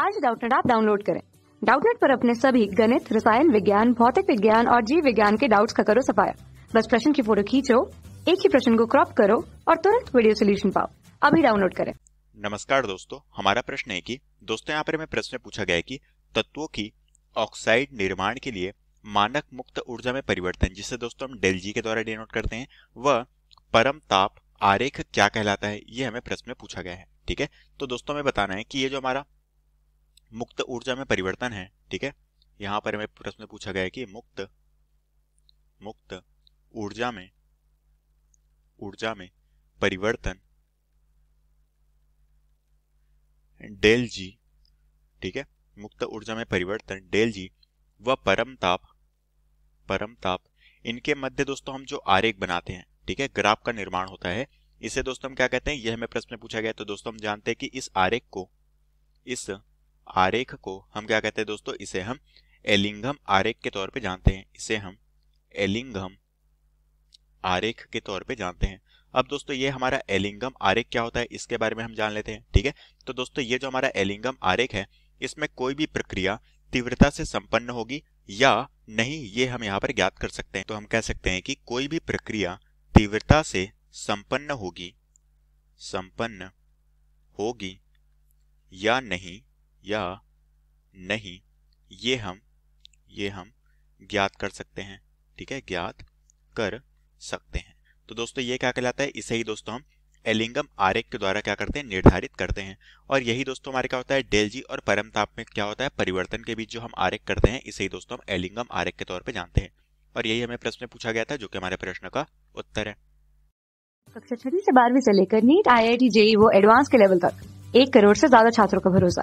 आज डाउटनेट आप डाउनलोड करें डाउटनेट पर अपने सभी गणित रसायन विज्ञान भौतिक विज्ञान और जीव विज्ञान के डाउट्स का करो सफाया बस प्रश्न की फोटो खींचो एक ही प्रश्न को क्रॉप करो और तुरंत वीडियो सोल्यूशन पाओ अभी डाउनलोड करें नमस्कार दोस्तों हमारा प्रश्न है कि दोस्तों यहाँ पर हमें प्रश्न पूछा गया की कि तत्वों की ऑक्साइड निर्माण के लिए मानक मुक्त ऊर्जा में परिवर्तन जिसे दोस्तों हम डेल जी के द्वारा डिनोट करते हैं वह परम ताप आरेख क्या कहलाता है ये हमें प्रश्न में पूछा गया है ठीक है तो दोस्तों हमें बताना है कि ये जो हमारा मुक्त ऊर्जा में परिवर्तन है ठीक है यहाँ पर हमें प्रश्न पूछा गया है कि मुक्त मुक्त ऊर्जा में ऊर्जा में परिवर्तन डेल जी ठीक है मुक्त ऊर्जा में परिवर्तन डेल जी व परम ताप परम ताप इनके मध्य दोस्तों हम जो आरेख बनाते हैं ठीक है ग्राफ का निर्माण होता है इसे दोस्तों हम क्या कहते हैं यह हमें प्रश्न पूछा गया तो दोस्तों हम जानते हैं कि इस आरेख को इस आरेख को हम क्या कहते हैं दोस्तों इसे हम एलिंगम आरेख के तौर पे जानते हैं इसे हम एलिंगम आरेख के तौर पे जानते हैं अब दोस्तों ये हमारा एलिंगम आरेख क्या होता है इसके बारे में हम जान लेते हैं ठीक है तो दोस्तों ये जो हमारा एलिंगम आरेख है इसमें कोई भी प्रक्रिया तीव्रता से संपन्न होगी या नहीं ये हम यहाँ पर ज्ञात कर सकते हैं तो हम कह सकते हैं कि कोई भी प्रक्रिया तीव्रता से संपन्न होगी संपन्न होगी या नहीं या नहीं ये हम ये हम ज्ञात कर सकते हैं ठीक है ज्ञात कर सकते हैं तो दोस्तों ये क्या कहलाता है इसे ही दोस्तों हम एलिंगम आरेख के द्वारा क्या करते हैं निर्धारित करते हैं और यही दोस्तों हमारे क्या होता है डेल जी और परम ताप में क्या होता है परिवर्तन के बीच जो हम आरेख करते हैं इसे ही दोस्तों हम एलिंगम आरेख के तौर पर जानते हैं और यही हमें प्रश्न में पूछा गया था जो कि हमारे प्रश्न का उत्तर है कक्षा छठी से बारहवीं से लेकर NEET IIT JEE वो एडवांस के लेवल तक एक करोड़ से ज्यादा छात्रों का भरोसा